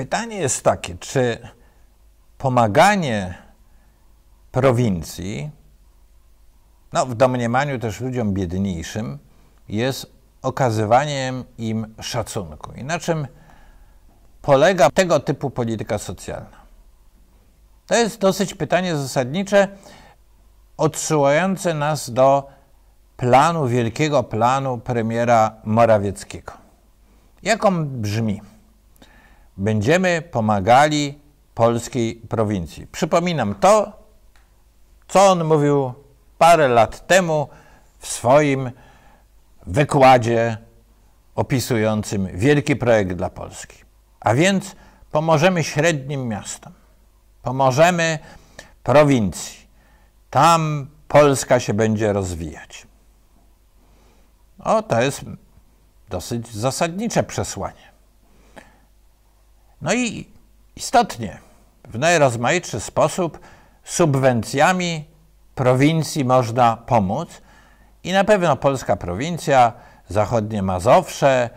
Pytanie jest takie, czy pomaganie prowincji, no w domniemaniu też ludziom biedniejszym, jest okazywaniem im szacunku. I na czym polega tego typu polityka socjalna? To jest dosyć pytanie zasadnicze, odsyłające nas do planu, wielkiego planu premiera Morawieckiego. Jak on brzmi? będziemy pomagali polskiej prowincji. Przypominam to, co on mówił parę lat temu w swoim wykładzie opisującym wielki projekt dla Polski. A więc pomożemy średnim miastom, pomożemy prowincji. Tam Polska się będzie rozwijać. O, to jest dosyć zasadnicze przesłanie. No i istotnie, w najrozmaitszy sposób subwencjami prowincji można pomóc i na pewno polska prowincja, zachodnie Mazowsze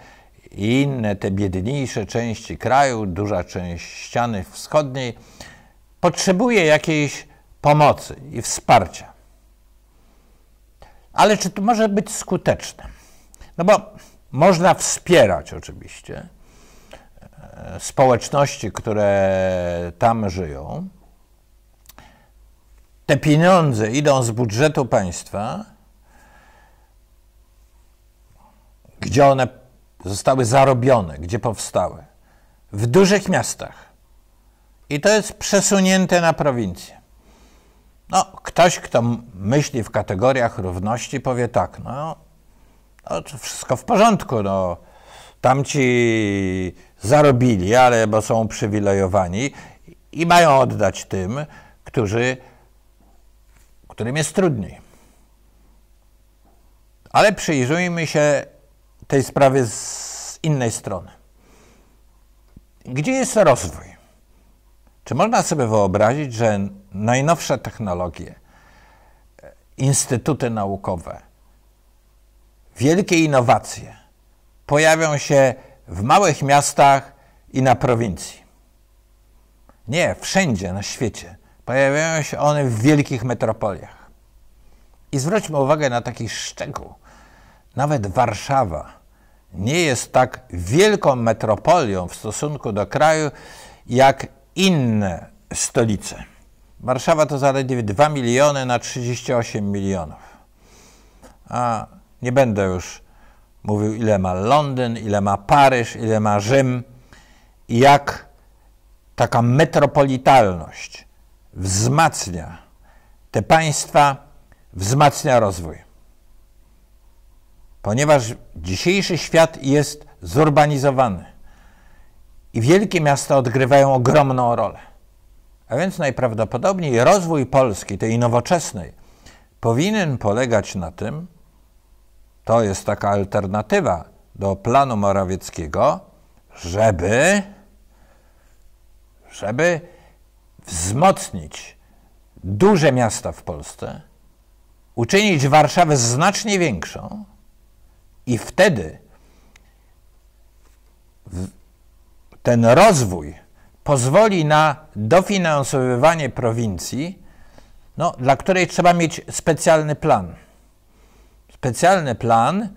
i inne te biedniejsze części kraju, duża część ściany wschodniej, potrzebuje jakiejś pomocy i wsparcia. Ale czy to może być skuteczne? No bo można wspierać oczywiście, społeczności, które tam żyją, te pieniądze idą z budżetu państwa, gdzie one zostały zarobione, gdzie powstały. W dużych miastach. I to jest przesunięte na prowincję. No, ktoś, kto myśli w kategoriach równości, powie tak, no, no wszystko w porządku, no, tamci zarobili, ale bo są uprzywilejowani i mają oddać tym, którzy, którym jest trudniej. Ale przyjrzyjmy się tej sprawie z innej strony. Gdzie jest rozwój? Czy można sobie wyobrazić, że najnowsze technologie, instytuty naukowe, wielkie innowacje pojawią się w małych miastach i na prowincji. Nie, wszędzie na świecie. Pojawiają się one w wielkich metropoliach. I zwróćmy uwagę na taki szczegół. Nawet Warszawa nie jest tak wielką metropolią w stosunku do kraju, jak inne stolice. Warszawa to zaledwie 2 miliony na 38 milionów. A nie będę już Mówił, ile ma Londyn, ile ma Paryż, ile ma Rzym i jak taka metropolitalność wzmacnia te państwa, wzmacnia rozwój. Ponieważ dzisiejszy świat jest zurbanizowany i wielkie miasta odgrywają ogromną rolę. A więc najprawdopodobniej rozwój Polski, tej nowoczesnej, powinien polegać na tym, to jest taka alternatywa do planu Morawieckiego, żeby, żeby wzmocnić duże miasta w Polsce, uczynić Warszawę znacznie większą i wtedy ten rozwój pozwoli na dofinansowywanie prowincji, no, dla której trzeba mieć specjalny plan specjalny plan,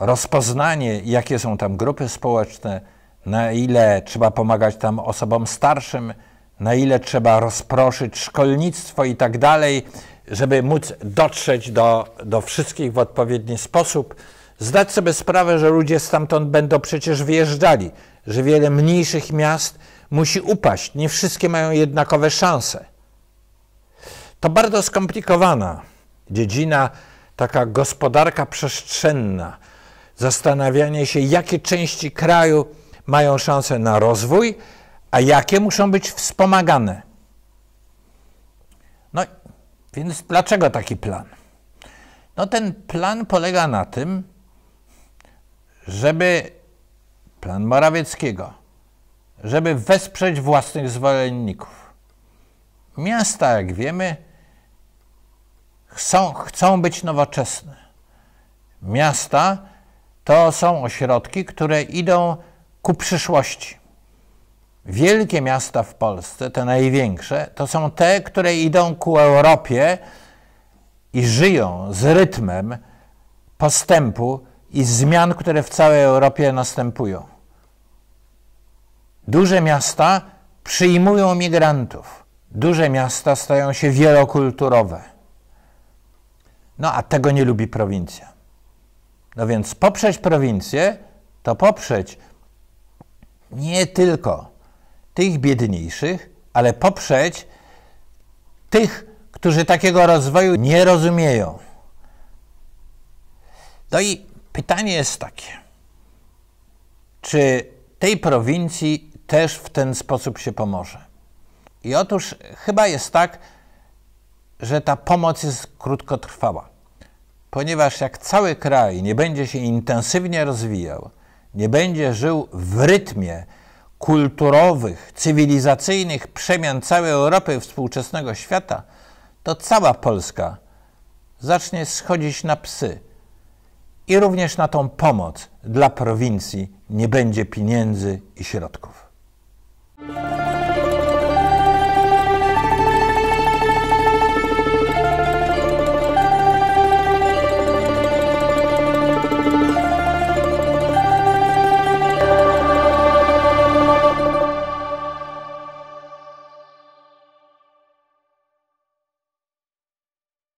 rozpoznanie, jakie są tam grupy społeczne, na ile trzeba pomagać tam osobom starszym, na ile trzeba rozproszyć szkolnictwo i tak dalej, żeby móc dotrzeć do, do wszystkich w odpowiedni sposób. Zdać sobie sprawę, że ludzie stamtąd będą przecież wyjeżdżali, że wiele mniejszych miast musi upaść. Nie wszystkie mają jednakowe szanse. To bardzo skomplikowana dziedzina taka gospodarka przestrzenna, zastanawianie się, jakie części kraju mają szansę na rozwój, a jakie muszą być wspomagane. No więc dlaczego taki plan? No ten plan polega na tym, żeby plan Morawieckiego, żeby wesprzeć własnych zwolenników. Miasta, jak wiemy, chcą, chcą być nowoczesne. Miasta to są ośrodki, które idą ku przyszłości. Wielkie miasta w Polsce, te największe, to są te, które idą ku Europie i żyją z rytmem postępu i zmian, które w całej Europie następują. Duże miasta przyjmują migrantów. Duże miasta stają się wielokulturowe. No a tego nie lubi prowincja. No więc poprzeć prowincję to poprzeć nie tylko tych biedniejszych, ale poprzeć tych, którzy takiego rozwoju nie rozumieją. No i pytanie jest takie: czy tej prowincji też w ten sposób się pomoże? I otóż chyba jest tak, że ta pomoc jest krótkotrwała. Ponieważ jak cały kraj nie będzie się intensywnie rozwijał, nie będzie żył w rytmie kulturowych, cywilizacyjnych przemian całej Europy współczesnego świata, to cała Polska zacznie schodzić na psy. I również na tą pomoc dla prowincji nie będzie pieniędzy i środków.